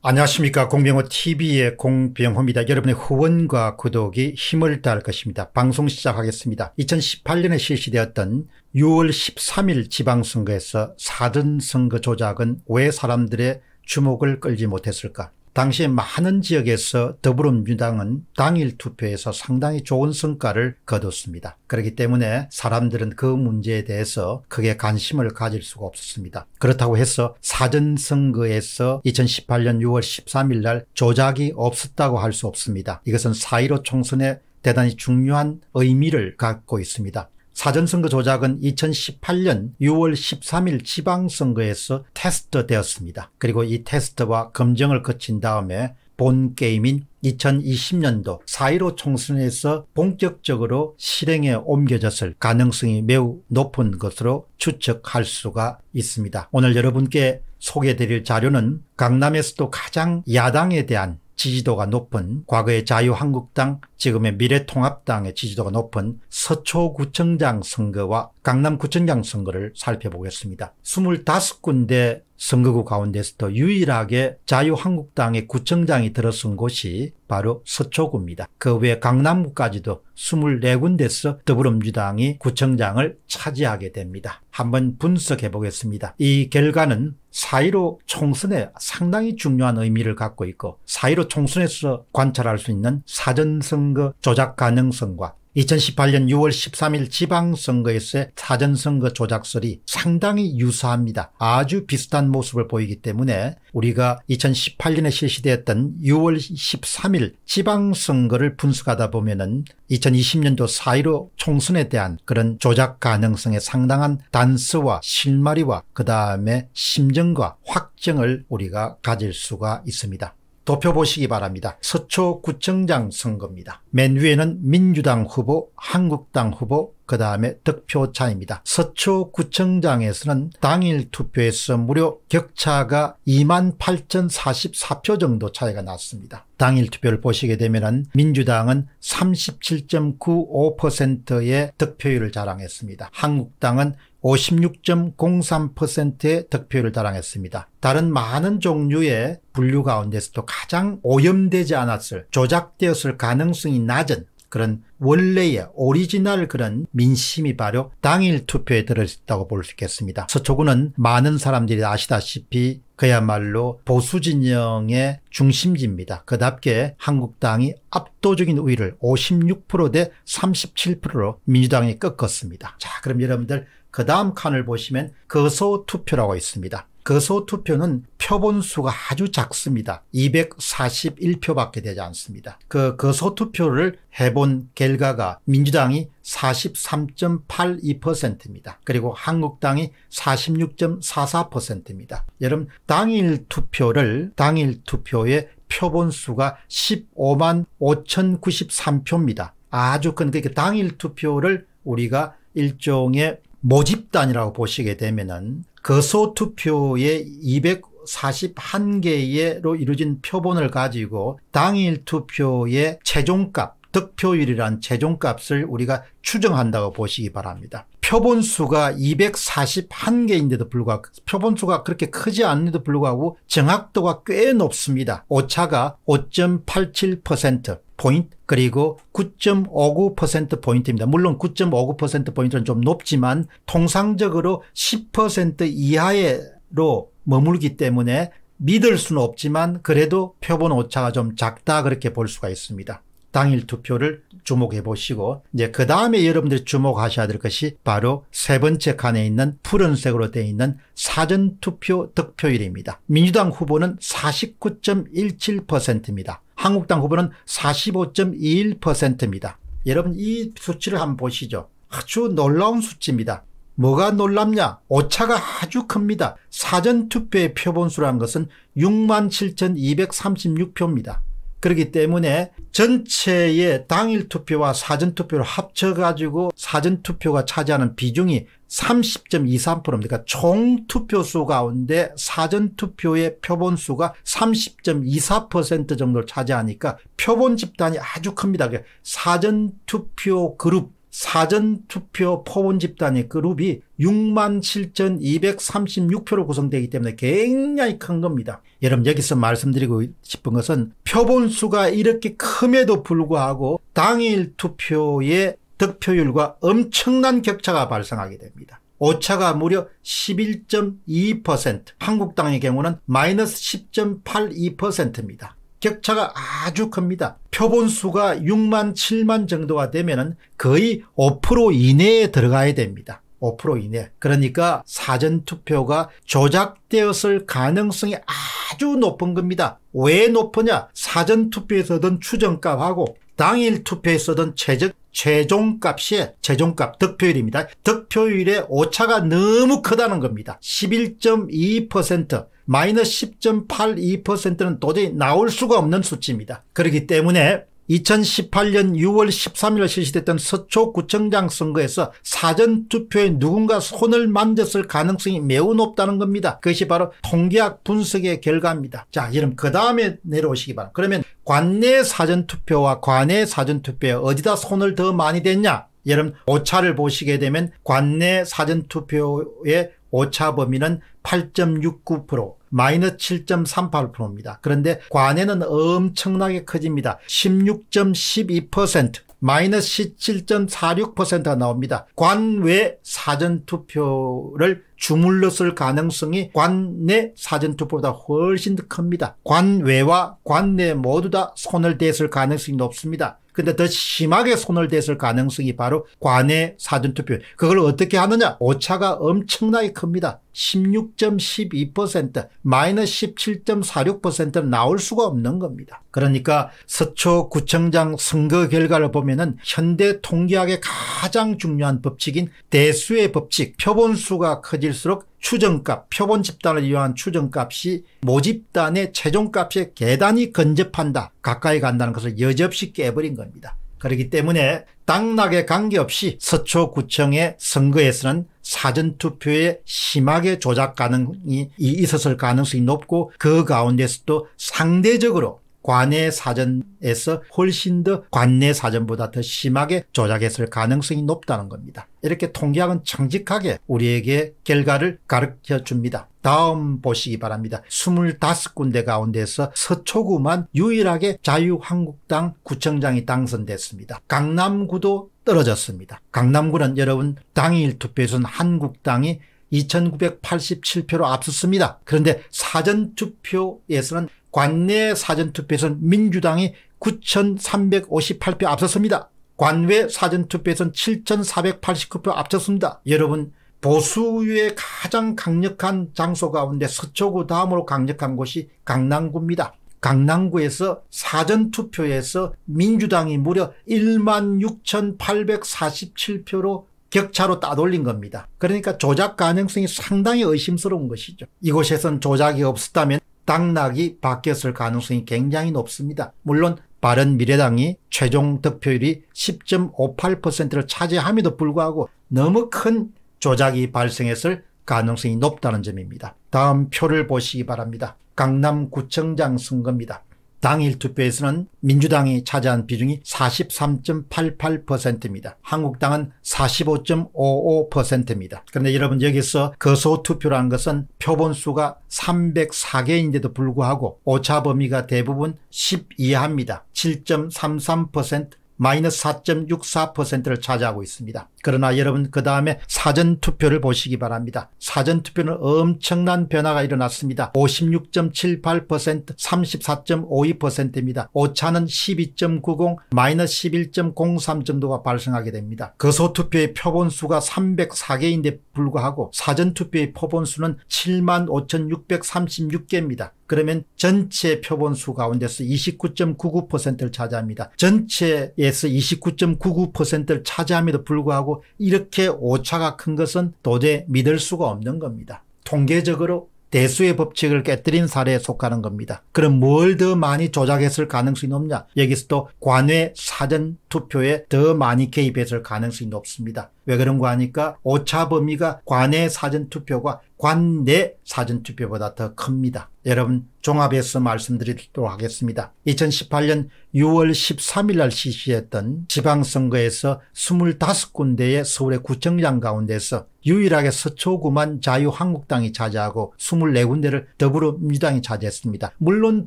안녕하십니까 공병호TV의 공병호입니다. 여러분의 후원과 구독이 힘을 다할 것입니다. 방송 시작하겠습니다. 2018년에 실시되었던 6월 13일 지방선거에서 사전선거 조작은 왜 사람들의 주목을 끌지 못했을까 당시 많은 지역에서 더불어민주당은 당일 투표에서 상당히 좋은 성과를 거뒀습니다. 그렇기 때문에 사람들은 그 문제에 대해서 크게 관심을 가질 수가 없었습니다. 그렇다고 해서 사전선거에서 2018년 6월 13일 날 조작이 없었다고 할 수 없습니다. 이것은 4.15 총선에 대단히 중요한 의미를 갖고 있습니다. 사전선거 조작은 2018년 6월 13일 지방선거에서 테스트되었습니다. 그리고 이 테스트와 검증을 거친 다음에 본 게임인 2020년도 4.15 총선에서 본격적으로 실행에 옮겨졌을 가능성이 매우 높은 것으로 추측할 수가 있습니다. 오늘 여러분께 소개드릴 해 자료는 강남에서도 가장 야당에 대한 지지도가 높은 과거의 자유한국당 지금의 미래통합당의 지지도가 높은 서초구청장 선거와 강남구청장 선거를 살펴보겠습니다. 25군데 선거구 가운데서도 유일하게 자유한국당의 구청장이 들어선 곳이 바로 서초구입니다. 그 외 강남구까지도 24군데서 더불어민주당이 구청장을 차지하게 됩니다. 한번 분석해 보겠습니다. 이 결과는 4.15 총선에 상당히 중요한 의미를 갖고 있고 4.15 총선에서 관찰할 수 있는 사전선거 조작 가능성과 2018년 6월 13일 지방선거에서의 사전선거 조작설이 상당히 유사합니다. 아주 비슷한 모습을 보이기 때문에 우리가 2018년에 실시되었던 6월 13일 지방선거를 분석하다 보면 은 2020년도 4.15 총선에 대한 그런 조작 가능성에 상당한 단서와 실마리와 그 다음에 심정과 확정을 우리가 가질 수가 있습니다. 덮여보시기 바랍니다. 서초구청장 선거입니다. 맨 위에는 민주당 후보, 한국당 후보, 그 다음에 득표차입니다. 서초구청장에서는 당일 투표에서 무려 격차가 2만 8,044표 정도 차이가 났습니다. 당일 투표를 보시게 되면 민주당은 37.95%의 득표율을 자랑했습니다. 한국당은 56.03%의 득표율을 자랑했습니다. 다른 많은 종류의 분류 가운데서도 가장 오염되지 않았을 조작되었을 가능성이 낮은 그런 원래의 오리지널 그런 민심이 바로 당일 투표에 들어있다고 볼 수 있겠습니다. 서초구는 많은 사람들이 아시다시피 그야말로 보수 진영의 중심지입니다. 그답게 한국당이 압도적인 우위를 56%대 37%로 민주당이 꺾었습니다. 자, 그럼 여러분들 그 다음 칸을 보시면 거소 투표라고 있습니다. 거소 투표는 표본수가 아주 작습니다. 241표밖에 되지 않습니다. 그 거소 투표를 해본 결과가 민주당이 43.82%입니다. 그리고 한국당이 46.44%입니다. 여러분 당일 투표를 당일 투표의 표본수가 15만 5,093표입니다. 아주 큰 그러니까 당일 투표를 우리가 일종의 모집단이라고 보시게 되면은 거소 그 투표의 241개로 이루어진 표본을 가지고 당일 투표의 최종값 득표율이란 최종값을 우리가 추정한다고 보시기 바랍니다. 표본수가 241개인데도 불구하고 표본수가 그렇게 크지 않은데도 불구하고 정확도가 꽤 높습니다. 오차가 5.87% 포인트 그리고 9.59%포인트입니다. 물론 9.59%포인트는 좀 높지만 통상적으로 10% 이하로 머물기 때문에 믿을 수는 없지만 그래도 표본 오차가 좀 작다 그렇게 볼 수가 있습니다. 당일 투표를 주목해 보시고 이제 그 다음에 여러분들이 주목하셔야 될 것이 바로 세 번째 칸에 있는 푸른색으로 되어 있는 사전투표 득표율입니다. 민주당 후보는 49.17%입니다. 한국당 후보는 45.21%입니다. 여러분 이 수치를 한번 보시죠. 아주 놀라운 수치입니다. 뭐가 놀랍냐? 오차가 아주 큽니다. 사전투표의 표본수라는 것은 67,236표입니다. 그렇기 때문에 전체의 당일 투표와 사전투표를 합쳐가지고 사전투표가 차지하는 비중이 30.23%입니다. 그러니까 총 투표수 가운데 사전 투표의 표본수가 30.24% 정도를 차지하니까 표본 집단이 아주 큽니다. 그러니까 사전 투표 그룹 사전투표 포본 집단의 그룹이 67,236표로 구성되기 때문에 굉장히 큰 겁니다. 여러분 여기서 말씀드리고 싶은 것은 표본수가 이렇게 큼에도 불구하고 당일 투표에 득표율과 엄청난 격차가 발생하게 됩니다. 오차가 무려 11.2% 한국당의 경우는 마이너스 10.82%입니다. 격차가 아주 큽니다. 표본수가 6만 7만 정도가 되면 거의 5% 이내에 들어가야 됩니다. 5% 이내. 그러니까 사전투표가 조작되었을 가능성이 아주 높은 겁니다. 왜 높으냐? 사전투표에서 든 추정값하고 당일 투표에서 든 최적 최종값이 최종값 득표율입니다. 득표율의 오차가 너무 크다는 겁니다. 11.2% 마이너스 10.82%는 도저히 나올 수가 없는 수치입니다. 그렇기 때문에 2018년 6월 13일 실시됐던 서초구청장 선거에서 사전투표에 누군가 손을 만졌을 가능성이 매우 높다는 겁니다. 그것이 바로 통계학 분석의 결과입니다. 자 여러분 그 다음에 내려오시기 바랍니다. 그러면 관내 사전투표와 관외 사전투표에 어디다 손을 더 많이 댔냐 여러분 오차를 보시게 되면 관내 사전투표의 오차 범위는 8.69% 마이너스 7.38%입니다. 그런데 관에는 엄청나게 커집니다. 16.12% 마이너스 17.46%가 나옵니다. 관외 사전투표를 주물렀을 가능성이 관내 사전투표보다 훨씬 더 큽니다. 관외와 관내 모두 다 손을 댔을 가능성이 높습니다. 근데 더 심하게 손을 댔을 가능성이 바로 관내 사전투표. 그걸 어떻게 하느냐? 오차가 엄청나게 큽니다. 16.12% 마이너스 1 7 4 6 나올 수가 없는 겁니다. 그러니까 서초구청장 선거 결과를 보면은 현대 통계학의 가장 중요한 법칙인 대수의 법칙 표본수가 커질수록 추정값, 표본 집단을 이용한 추정값이 모집단의 최종값에 계단이 근접한다. 가까이 간다는 것을 여지없이 깨버린 겁니다. 그렇기 때문에 당락에 관계없이 서초구청의 선거에서는 사전투표에 심하게 조작 가능이 있었을 가능성이 높고 그 가운데서도 상대적으로 관내 사전에서 훨씬 더 관내 사전보다 더 심하게 조작했을 가능성이 높다는 겁니다. 이렇게 통계학은 정직하게 우리에게 결과를 가르쳐 줍니다. 다음 보시기 바랍니다. 25군데 가운데서 서초구만 유일하게 자유한국당 구청장이 당선됐습니다. 강남구도 떨어졌습니다. 강남구는 여러분 당일 투표에서는 한국당이 2987표로 앞섰습니다. 그런데 사전투표에서는 관내 사전투표에선 민주당이 9,358표 앞섰습니다. 관외 사전투표에선 7,489표 앞섰습니다. 여러분 보수의 가장 강력한 장소 가운데 서초구 다음으로 강력한 곳이 강남구입니다. 강남구에서 사전투표에서 민주당이 무려 1 6,847표로 격차로 따돌린 겁니다. 그러니까 조작 가능성이 상당히 의심스러운 것이죠. 이곳에선 조작이 없었다면 당락이 바뀌었을 가능성이 굉장히 높습니다. 물론 바른미래당이 최종 득표율이 10.58%를 차지함에도 불구하고 너무 큰 조작이 발생했을 가능성이 높다는 점입니다. 다음 표를 보시기 바랍니다. 강남구청장 선거입니다. 당일 투표에서는 민주당이 차지한 비중이 43.88%입니다. 한국당은 45.55%입니다. 그런데 여러분 여기서 거소 투표란 것은 표본수가 304개인데도 불구하고 오차 범위가 대부분 10 이하입니다. 7.33% 마이너스 4.64%를 차지하고 있습니다. 그러나 여러분 그 다음에 사전투표를 보시기 바랍니다. 사전투표는 엄청난 변화가 일어났습니다. 56.78% 34.52%입니다. 오차는 12.90 마이너스 11.03 정도가 발생하게 됩니다. 거소투표의 표본수가 304개인데 불구하고 사전투표의 표본수는 75,636개입니다. 그러면 전체 표본 수 가운데서 29.99%를 차지합니다. 전체에서 29.99%를 차지함에도 불구하고 이렇게 오차가 큰 것은 도저히 믿을 수가 없는 겁니다. 통계적으로 대수의 법칙을 깨뜨린 사례에 속하는 겁니다. 그럼 뭘 더 많이 조작했을 가능성이 높냐? 여기서도 관외 사전 투표에 더 많이 개입했을 가능성이 높습니다. 왜 그런가 하니까 오차 범위가 관외 사전 투표가 관내 사전 투표보다 더 큽니다. 여러분 종합해서 말씀드리도록 하겠습니다. 2018년 6월 13일 날 실시했던 지방선거에서 25군데의 서울의 구청장 가운데서 유일하게 서초구만 자유한국당이 차지하고 24군데를 더불어민주당이 차지했습니다. 물론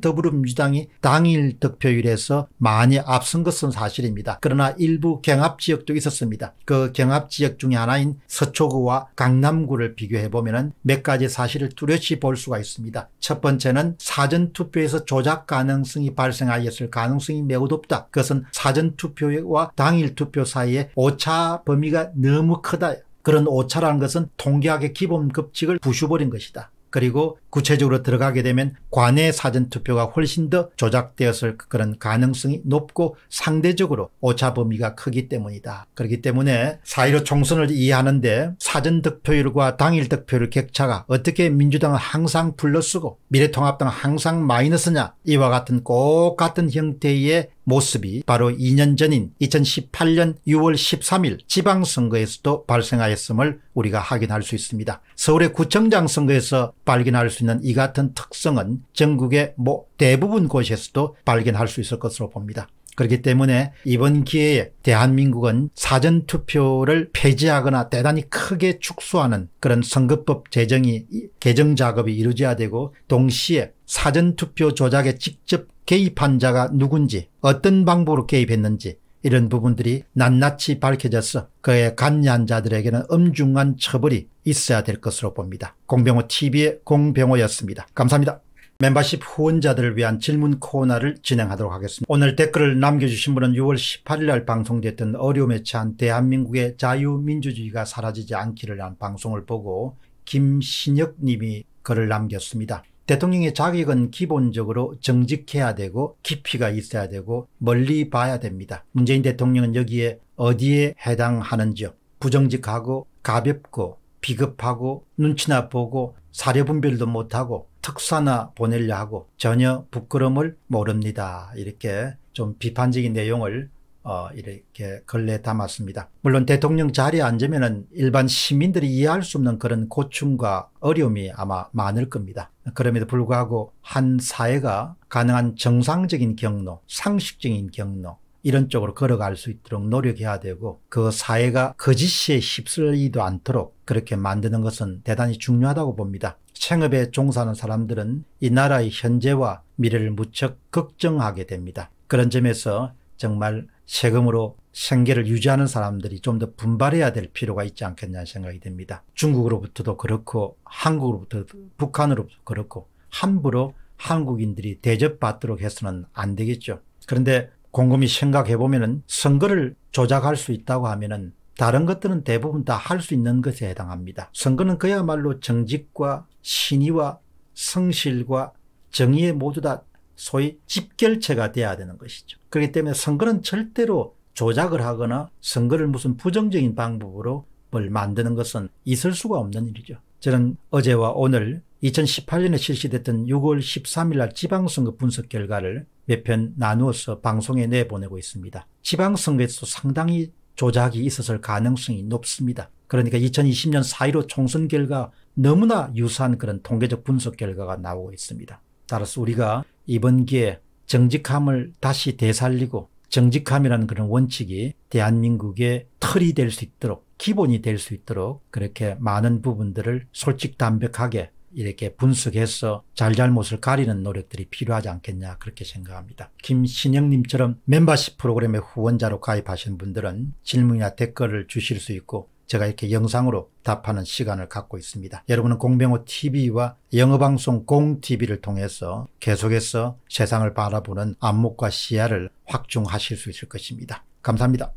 더불어민주당이 당일 득표율에서 많이 앞선 것은 사실입니다. 그러나 일부 경합지역도 있었습니다. 그 경합지역 중에 하나인 서초구와 강남구를 비교해보면 몇 가지 사실을 뚜렷이 볼 수가 있습니다. 첫 번째는 사전투표에서 조작 가능성이 발생하였을 가능성이 매우 높다. 그것은 사전투표와 당일투표 사이에 오차 범위가 너무 크다. 그런 오차라는 것은 통계학의 기본 급칙을 부숴버린 것이다. 그리고 구체적으로 들어가게 되면 관외 사전투표가 훨씬 더 조작되었을 그런 가능성이 높고 상대적으로 오차 범위가 크기 때문이다. 그렇기 때문에 사1 5 총선을 이해하는데 사전득표율과 당일득표율 격차가 어떻게 민주당은 항상 불러쓰고 미래통합당은 항상 마이너스냐 이와 같은 꼭 같은 형태의 모습이 바로 2년 전인 2018년 6월 13일 지방선거에서도 발생하였음을 우리가 확인할 수 있습니다. 서울의 구청장 선거에서 발견할 수 있는 이 같은 특성은 전국의 뭐 대부분 곳에서도 발견할 수 있을 것으로 봅니다. 그렇기 때문에 이번 기회에 대한민국은 사전투표를 폐지하거나 대단히 크게 축소하는 그런 선거법 제정이 개정 작업이 이루어져야 되고 동시에 사전투표 조작에 직접 개입한 자가 누군지 어떤 방법으로 개입했는지 이런 부분들이 낱낱이 밝혀져서 그에 관여한 자들에게는 엄중한 처벌이 있어야 될 것으로 봅니다. 공병호 TV의 공병호였습니다. 감사합니다. 멤버십 후원자들을 위한 질문 코너를 진행하도록 하겠습니다. 오늘 댓글을 남겨주신 분은 6월 18일 날 방송됐던 어려움에 처한 대한민국의 자유민주주의가 사라지지 않기를 한 방송을 보고 김신혁 님이 글을 남겼습니다. 대통령의 자격은 기본적으로 정직해야 되고 깊이가 있어야 되고 멀리 봐야 됩니다. 문재인 대통령은 여기에 어디에 해당하는지요. 부정직하고 가볍고 비겁하고 눈치나 보고 사려분별도 못하고 특사나 보내려 하고 전혀 부끄럼을 모릅니다. 이렇게 좀 비판적인 내용을 어, 이렇게 근래 담았습니다. 물론 대통령 자리에 앉으면은 일반 시민들이 이해할 수 없는 그런 고충과 어려움이 아마 많을 겁니다. 그럼에도 불구하고 한 사회가 가능한 정상적인 경로, 상식적인 경로, 이런 쪽으로 걸어갈 수 있도록 노력해야 되고 그 사회가 거짓에 휩쓸리도 지 않도록 그렇게 만드는 것은 대단히 중요하다고 봅니다. 생업에 종사하는 사람들은 이 나라의 현재와 미래를 무척 걱정하게 됩니다. 그런 점에서 정말 세금으로 생계를 유지하는 사람들이 좀 더 분발해야 될 필요가 있지 않겠냐는 생각이 듭니다. 중국으로부터도 그렇고 한국으로부터 북한으로부터 그렇고 함부로 한국인들이 대접받도록 해서는 안 되겠죠. 그런데 곰곰이 생각해 보면은 선거를 조작할 수 있다고 하면은 다른 것들은 대부분 다 할 수 있는 것에 해당합니다. 선거는 그야말로 정직과 신의와 성실과 정의의 모두 다 소위 집결체가 돼야 되는 것이죠. 그렇기 때문에 선거는 절대로 조작을 하거나 선거를 무슨 부정적인 방법으로 뭘 만드는 것은 있을 수가 없는 일이죠. 저는 어제와 오늘 2018년에 실시됐던 6월 13일 날 지방선거 분석 결과를 몇 편 나누어서 방송에 내보내고 있습니다. 지방선거에서 도 상당히 조작이 있었을 가능성이 높습니다. 그러니까 2020년 4.15 총선 결과 너무나 유사한 그런 통계적 분석 결과가 나오고 있습니다. 따라서 우리가 이번 기회에 정직함을 다시 되살리고 정직함이라는 그런 원칙이 대한민국의 털이 될 수 있도록 기본이 될 수 있도록 그렇게 많은 부분들을 솔직 담백하게 이렇게 분석해서 잘잘못을 가리는 노력들이 필요하지 않겠냐 그렇게 생각합니다. 김신영님처럼 멤버십 프로그램의 후원자로 가입하신 분들은 질문이나 댓글을 주실 수 있고 제가 이렇게 영상으로 답하는 시간을 갖고 있습니다. 여러분은 공병호 TV와 영어방송 공TV를 통해서 계속해서 세상을 바라보는 안목과 시야를 확충하실 수 있을 것입니다. 감사합니다.